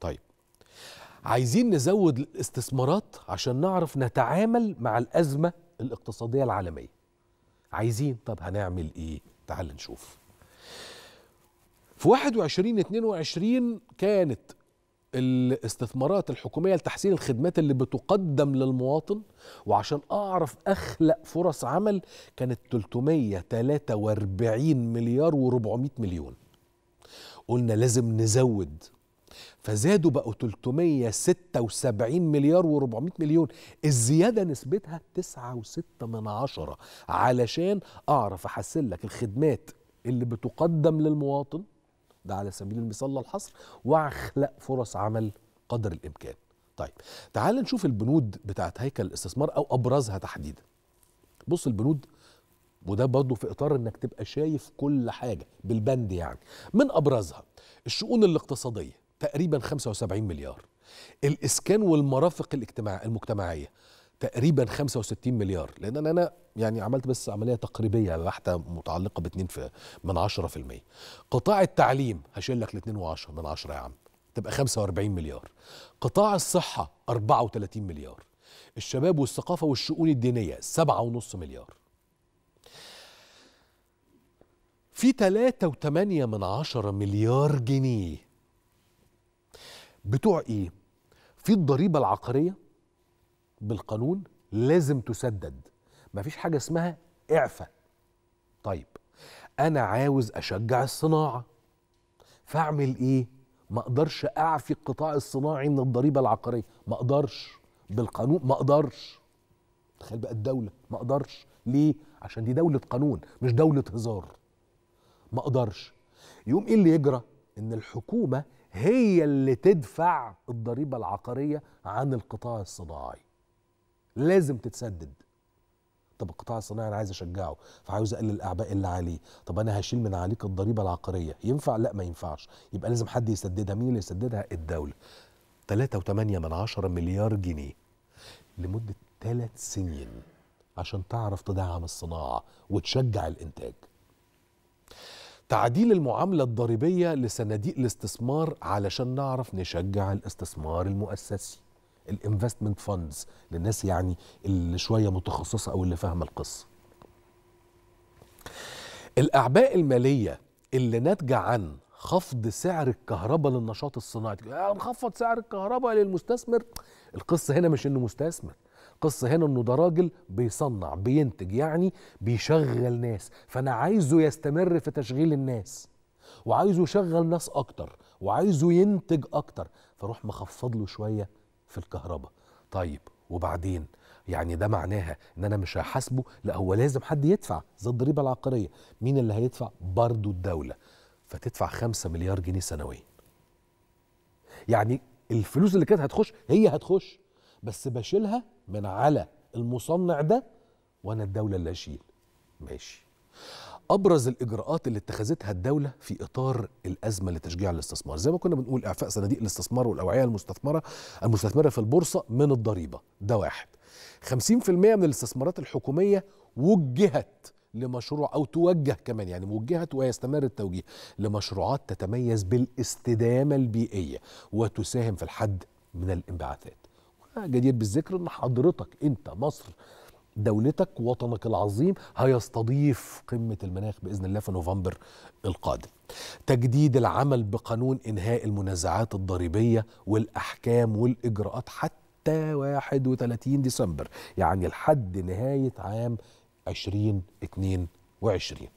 طيب عايزين نزود الاستثمارات عشان نعرف نتعامل مع الأزمة الاقتصادية العالمية عايزين طب هنعمل إيه تعال نشوف في 21 22 كانت الاستثمارات الحكوميه لتحسين الخدمات اللي بتقدم للمواطن وعشان اعرف اخلق فرص عمل كانت 343 مليار و400 مليون قلنا لازم نزود فزادوا بقوا 376 مليار و400 مليون الزيادة نسبتها 9.6 من عشرة علشان أعرف أحسن لك الخدمات اللي بتقدم للمواطن ده على سبيل المثال للحصر وأخلق فرص عمل قدر الإمكان طيب تعال نشوف البنود بتاعت هيكل الاستثمار أو أبرزها تحديدا بص البنود وده برضه في اطار انك تبقى شايف كل حاجه بالبند يعني من ابرزها الشؤون الاقتصاديه تقريبا 75 مليار الإسكان والمرافق الاجتماع المجتمعية تقريبا 65 مليار لان انا يعني عملت بس عمليه تقريبيه بحته متعلقه ب 2 في من 10% قطاع التعليم هشيل لك ال 2 و10 من 10 يا عم تبقى 45 مليار قطاع الصحه 34 مليار الشباب والثقافه والشؤون الدينيه 7.5 مليار في 3.8 من 10 مليار جنيه بتوع ايه في الضريبه العقاريه بالقانون لازم تسدد مفيش حاجه اسمها اعفى طيب انا عاوز اشجع الصناعه فاعمل ايه ما اقدرش اعفي القطاع الصناعي من الضريبه العقاريه ما اقدرش بالقانون ما اقدرش تخيل بقى الدوله ما اقدرش ليه عشان دي دوله قانون مش دوله هزار ما اقدرش يقوم ايه اللي يجرى ان الحكومه هي اللي تدفع الضريبه العقاريه عن القطاع الصناعي لازم تتسدد طب القطاع الصناعي انا عايز اشجعه فعاوز اقلل الاعباء اللي عليه طب انا هشيل من عليك الضريبه العقاريه ينفع لا ما ينفعش يبقى لازم حد يسددها مين اللي يسددها الدوله 3.8 من عشرة مليار جنيه لمده ثلاث سنين عشان تعرف تدعم الصناعه وتشجع الانتاج تعديل المعاملة الضريبية لصناديق الاستثمار علشان نعرف نشجع الاستثمار المؤسسي الانفستمنت فاندز للناس يعني اللي شوية متخصصة أو اللي فاهمة القصة الأعباء المالية اللي ناتجة عن خفض سعر الكهرباء للنشاط الصناعي هنخفض سعر الكهرباء للمستثمر القصة هنا مش إنه مستثمر القصه هنا انه ده راجل بيصنع بينتج يعني بيشغل ناس فانا عايزه يستمر في تشغيل الناس وعايزه يشغل ناس اكتر وعايزه ينتج اكتر فروح مخفض له شويه في الكهرباء طيب وبعدين يعني ده معناها ان انا مش هحاسبه لا هو لازم حد يدفع زي الضريبه العقاريه مين اللي هيدفع برضه الدوله فتدفع 5 مليار جنيه سنويا يعني الفلوس اللي كانت هتخش هي هتخش بس بشيلها من على المصنع ده وانا الدوله اللي اشيل ماشي ابرز الاجراءات اللي اتخذتها الدوله في اطار الازمه لتشجيع الاستثمار زي ما كنا بنقول اعفاء صناديق الاستثمار والاوعيه المستثمره المستثمره في البورصه من الضريبه ده واحد 50% من الاستثمارات الحكوميه وجهت لمشروع او توجه كمان يعني وجهت ويستمر التوجيه لمشروعات تتميز بالاستدامه البيئيه وتساهم في الحد من الانبعاثات جدير بالذكر ان حضرتك انت مصر دولتك وطنك العظيم هيستضيف قمة المناخ بإذن الله في نوفمبر القادم تجديد العمل بقانون إنهاء المنازعات الضريبية والأحكام والإجراءات حتى 31 ديسمبر يعني لحد نهاية عام 2022